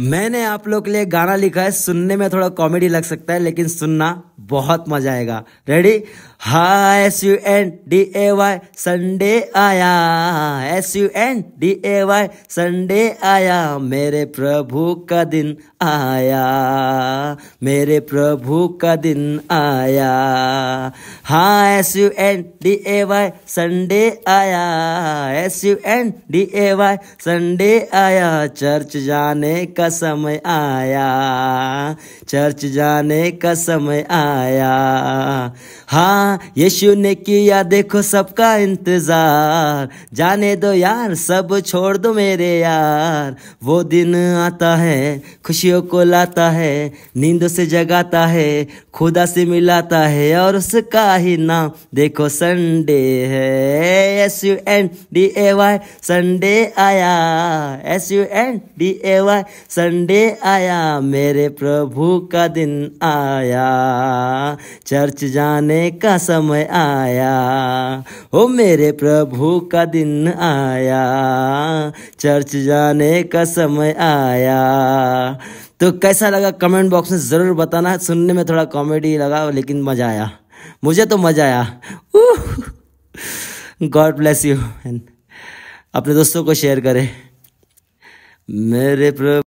मैंने आप लोग के लिए गाना लिखा है सुनने में थोड़ा कॉमेडी लग सकता है लेकिन सुनना बहुत मजा आएगा ready hi S U N D A Y Sunday आया S U N D A Y Sunday आया मेरे प्रभु का दिन आया मेरे प्रभु का दिन आया hi S U N D A Y Sunday आया S U N D A Y Sunday आया चर्च जाने का समय आया चर्च जाने का समय आया आया हाँ यीशु ने किया देखो सबका इंतज़ार जाने दो यार सब छोड़ दो मेरे यार वो दिन आता है खुशियों को लाता है नींद से जगाता है खुदा से मिलाता है और उसका ही नाम देखो संडे है S U N D A Y Sunday आया S U N D A Y Sunday आया मेरे प्रभु का दिन आया चर्च जाने का समय आया ओ मेरे प्रभु का दिन आया चर्च जाने का समय आया तो कैसा लगा कमेंट बॉक्स में ज़रूर बताना सुनने में थोड़ा कॉमेडी लगा लेकिन मज़ा आया मुझे तो मज़ा आया गॉड ब्लेस यू अपने दोस्तों को शेयर करें मेरे प्रभु